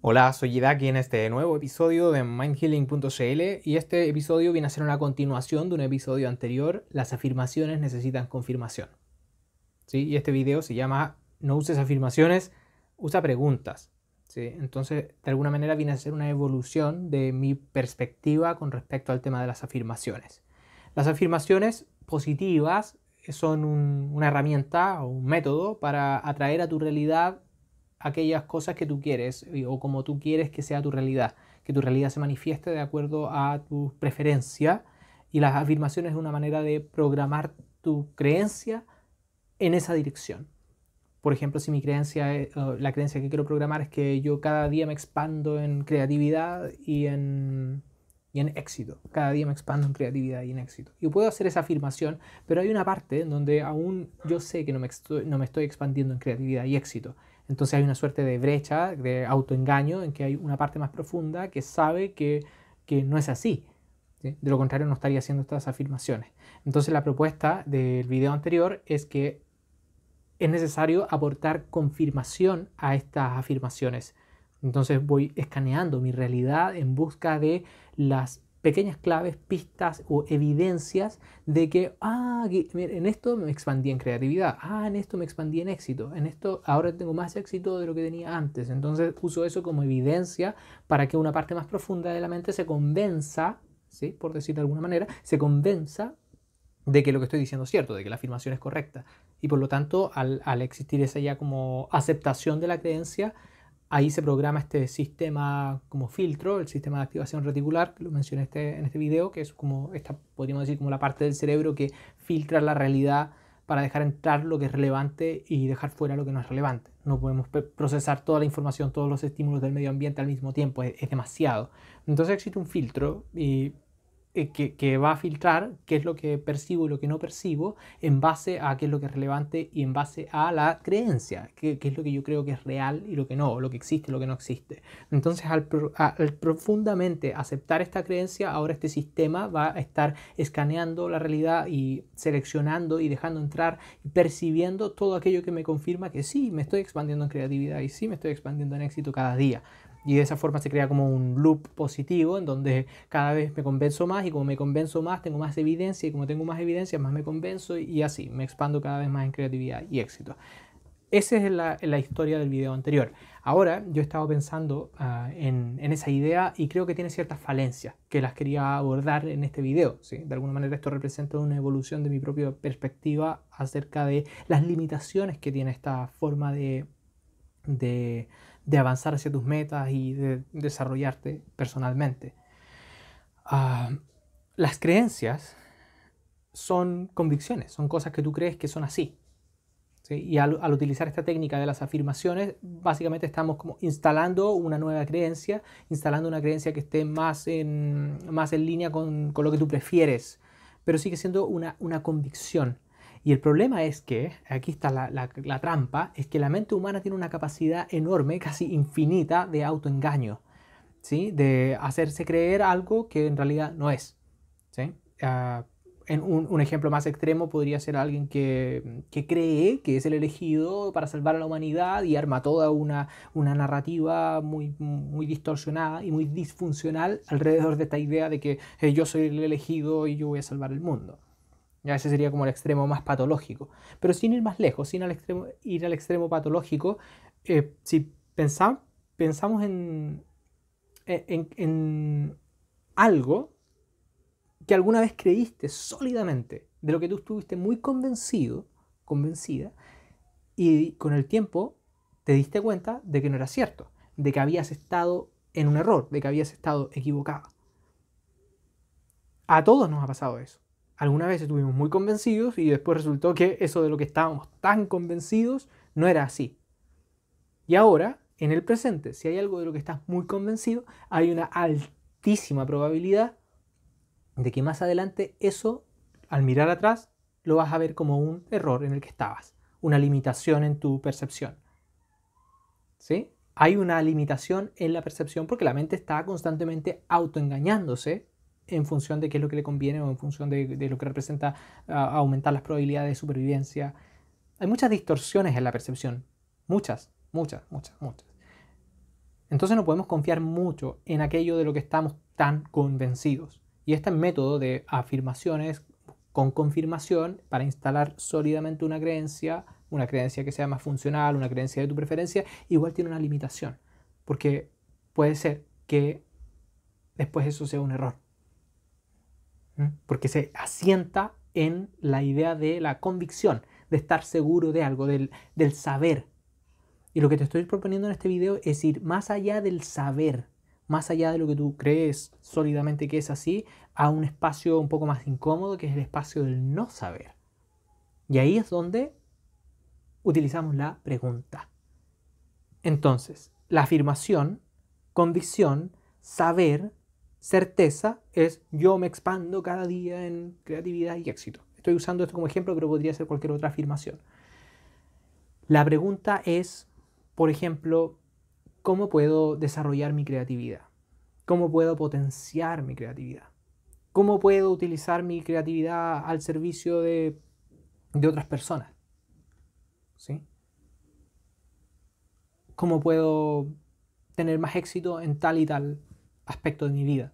Hola, soy Yidaki en este nuevo episodio de mindhealing.cl y este episodio viene a ser una continuación de un episodio anterior, las afirmaciones necesitan confirmación. ¿Sí? Y este video se llama No uses afirmaciones, usa preguntas. Entonces, de alguna manera viene a ser una evolución de mi perspectiva con respecto al tema de las afirmaciones. Las afirmaciones positivas son una herramienta o un método para atraer a tu realidad aquellas cosas que tú quieres o como tú quieres que sea tu realidad, que tu realidad se manifieste de acuerdo a tu preferencia, y las afirmaciones es una manera de programar tu creencia en esa dirección. Por ejemplo, si mi creencia, eh, la creencia que quiero programar es que yo cada día me expando en creatividad y en, y en éxito. Cada día me expando en creatividad y en éxito. yo puedo hacer esa afirmación, pero hay una parte en donde aún yo sé que no me estoy expandiendo en creatividad y éxito. Entonces hay una suerte de brecha, de autoengaño, en que hay una parte más profunda que sabe que, no es así. De lo contrario no estaría haciendo estas afirmaciones. Entonces la propuesta del video anterior es que es necesario aportar confirmación a estas afirmaciones. Entonces voy escaneando mi realidad en busca de las pequeñas claves, pistas o evidencias de que, ah, en esto me expandí en creatividad, ah, en esto me expandí en éxito, en esto ahora tengo más éxito de lo que tenía antes. Entonces uso eso como evidencia para que una parte más profunda de la mente se convenza, ¿sí? por decir de alguna manera, se convenza de que lo que estoy diciendo es cierto, de que la afirmación es correcta. Y por lo tanto, al, al existir esa ya como aceptación de la creencia, Ahí se programa este sistema como filtro, el sistema de activación reticular, que lo mencioné este, en este video, que es como esta, podríamos decir, como la parte del cerebro que filtra la realidad para dejar entrar lo que es relevante y dejar fuera lo que no es relevante. No podemos procesar toda la información, todos los estímulos del medio ambiente al mismo tiempo, es, es demasiado. Entonces existe un filtro y eh, que, va a filtrar qué es lo que percibo y lo que no percibo en base a qué es lo que es relevante y en base a la creencia, qué, es lo que yo creo que es real y lo que no, lo que existe y lo que no existe. Entonces, al, profundamente aceptar esta creencia, ahora este sistema va a estar escaneando la realidad y seleccionando y dejando entrar y percibiendo todo aquello que me confirma que sí, me estoy expandiendo en creatividad y sí, me estoy expandiendo en éxito cada día. Y de esa forma se crea como un loop positivo en donde cada vez me convenzo más y como me convenzo más tengo más evidencia y como tengo más evidencia más me convenzo y así me expando cada vez más en creatividad y éxito. Esa es la, historia del video anterior. Ahora yo he estado pensando ah, en, esa idea y creo que tiene ciertas falencias que las quería abordar en este video. ¿sí? De alguna manera esto representa una evolución de mi propia perspectiva acerca de las limitaciones que tiene esta forma de de avanzar hacia tus metas y de desarrollarte personalmente. Ah, las creencias son convicciones, son cosas que tú crees que son así. Y al, utilizar esta técnica de las afirmaciones, básicamente estamos como instalando una nueva creencia, instalando una creencia que esté más en, más en línea con, lo que tú prefieres, pero sigue siendo una, una convicción. Y el problema es que, aquí está la, trampa, es que la mente humana tiene una capacidad enorme, casi infinita, de autoengaño, ¿sí? De hacerse creer algo que en realidad no es, ah, un, ejemplo más extremo podría ser alguien que, cree que es el elegido para salvar a la humanidad y arma toda una, narrativa muy, muy distorsionada y muy disfuncional alrededor de esta idea de que eh, yo soy el elegido y yo voy a salvar el mundo ese sería como el extremo más patológico. Pero sin ir más lejos, sin al extremo, ir al extremo patológico, eh, si pensamos, pensamos en, en, en algo que alguna vez creíste sólidamente, de lo que tú estuviste muy convencido, convencida, y con el tiempo te diste cuenta de que no era cierto, de que habías estado en un error, de que habías estado equivocado. A todos nos ha pasado eso alguna vez estuvimos muy convencidos y después resultó que eso de lo que estábamos tan convencidos no era así. Y ahora, en el presente, si hay algo de lo que estás muy convencido, hay una altísima probabilidad de que más adelante eso, al mirar atrás, lo vas a ver como un error en el que estabas, una limitación en tu percepción. ¿Sí? Hay una limitación en la percepción porque la mente está constantemente autoengañándose en función de qué es lo que le conviene o en función de, lo que representa aumentar las probabilidades de supervivencia. Hay muchas distorsiones en la percepción, muchas, muchas, muchas, muchas. Entonces no podemos confiar mucho en aquello de lo que estamos tan convencidos. Y este método de afirmaciones con confirmación para instalar sólidamente una creencia, una creencia que sea más funcional, una creencia de tu preferencia, igual tiene una limitación. Porque puede ser que después eso sea un error porque se asienta en la idea de la convicción, de estar seguro de algo, del, saber. Y lo que te estoy proponiendo en este video es ir más allá del saber, más allá de lo que tú crees sólidamente que es así, a un espacio un poco más incómodo, que es el espacio del no saber. Y ahí es donde utilizamos la pregunta. Entonces, la afirmación, convicción, saber certeza es yo me expando cada día en creatividad y éxito. Estoy usando esto como ejemplo, pero podría ser cualquier otra afirmación. La pregunta es, por ejemplo, ¿cómo puedo desarrollar mi creatividad? ¿Cómo puedo potenciar mi creatividad? ¿Cómo puedo utilizar mi creatividad al servicio de, de otras personas? ¿Sí? ¿Cómo puedo tener más éxito en tal y tal aspecto de mi vida?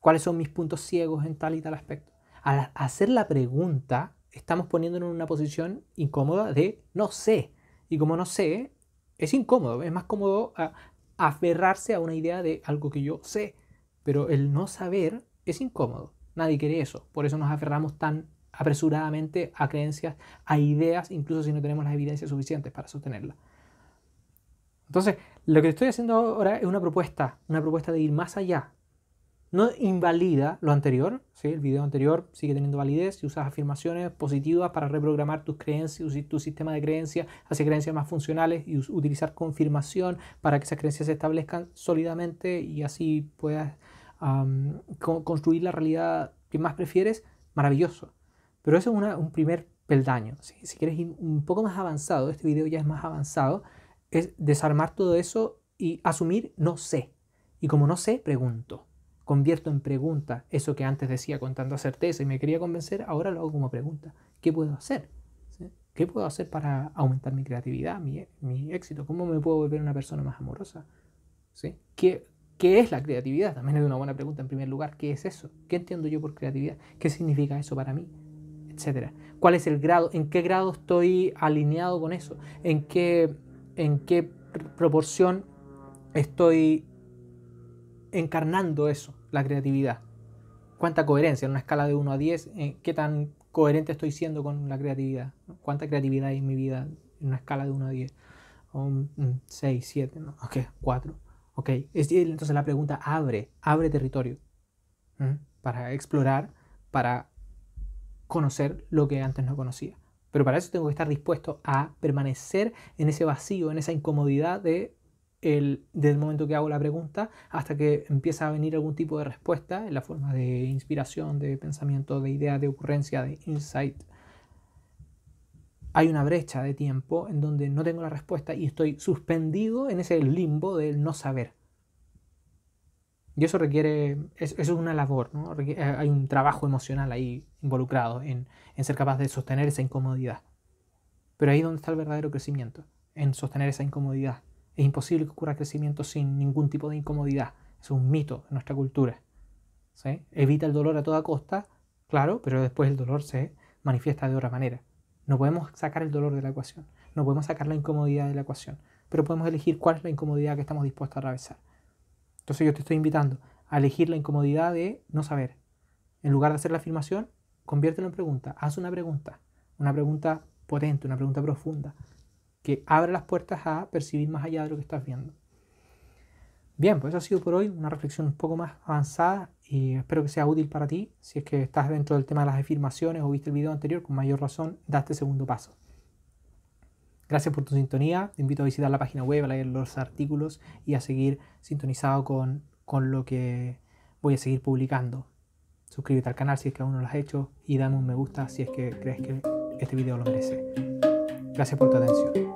¿Cuáles son mis puntos ciegos en tal y tal aspecto? Al hacer la pregunta, estamos poniéndonos en una posición incómoda de no sé. Y como no sé, es incómodo, es más cómodo ah, aferrarse a una idea de algo que yo sé. Pero el no saber es incómodo. Nadie quiere eso. Por eso nos aferramos tan apresuradamente a creencias, a ideas, incluso si no tenemos las evidencias suficientes para sostenerla. Entonces, lo que estoy haciendo ahora es una propuesta, una propuesta de ir más allá. No invalida lo anterior, ¿sí? el video anterior sigue teniendo validez si usas afirmaciones positivas para reprogramar tus creencias, tu sistema de creencias hacer creencias más funcionales y utilizar confirmación para que esas creencias se establezcan sólidamente y así puedas construir la realidad que más prefieres, maravilloso. Pero eso es un primer peldaño. Si quieres ir un poco más avanzado, este video ya es más avanzado, es desarmar todo eso y asumir no sé. Y como no sé, pregunto. Convierto en pregunta eso que antes decía con tanta certeza y me quería convencer, ahora lo hago como pregunta. ¿Qué puedo hacer? ¿Qué puedo hacer para aumentar mi creatividad, mi, éxito? ¿Cómo me puedo volver una persona más amorosa? ¿Sí? ¿Qué, ¿Qué es la creatividad? También es una buena pregunta en primer lugar. ¿Qué es eso? ¿Qué entiendo yo por creatividad? ¿Qué significa eso para mí? Etcétera. ¿Cuál es el grado? ¿En qué grado estoy alineado con eso? ¿En qué en qué proporción estoy encarnando eso, la creatividad. Cuánta coherencia, en una escala de 1 a 10, eh, qué tan coherente estoy siendo con la creatividad. Cuánta creatividad hay en mi vida en una escala de 1 a 10. 6, 7, ¿no? ok, 4. entonces la pregunta abre, abre territorio para explorar, para conocer lo que antes no conocía. Pero para eso tengo que estar dispuesto a permanecer en ese vacío, en esa incomodidad de el, del momento que hago la pregunta hasta que empieza a venir algún tipo de respuesta en la forma de inspiración, de pensamiento, de idea, de ocurrencia, de insight. Hay una brecha de tiempo en donde no tengo la respuesta y estoy suspendido en ese limbo del no saber. Y eso requiere, eso es una labor, ¿no? Eh, hay un trabajo emocional ahí involucrado en, en, ser capaz de sostener esa incomodidad. Pero ahí es donde está el verdadero crecimiento, en sostener esa incomodidad. Es imposible que ocurra crecimiento sin ningún tipo de incomodidad. Es un mito en nuestra cultura. Evita el dolor a toda costa, claro, pero después el dolor se manifiesta de otra manera. No podemos sacar el dolor de la ecuación, no podemos sacar la incomodidad de la ecuación, pero podemos elegir cuál es la incomodidad que estamos dispuestos a atravesar. Entonces yo te estoy invitando a elegir la incomodidad de no saber. En lugar de hacer la afirmación, conviértelo en pregunta. Haz una pregunta. Una pregunta potente, una pregunta profunda, que abre las puertas a percibir más allá de lo que estás viendo. Bien, pues eso ha sido por hoy una reflexión un poco más avanzada y espero que sea útil para ti. Si es que estás dentro del tema de las afirmaciones o viste el video anterior, con mayor razón, da este segundo paso. Gracias por tu sintonía. Te invito a visitar la página web, a leer los artículos y a seguir sintonizado con, con lo que voy a seguir publicando. Suscríbete al canal si es que aún no lo has hecho y dame un me gusta si es que crees que este video lo merece. Gracias por tu atención.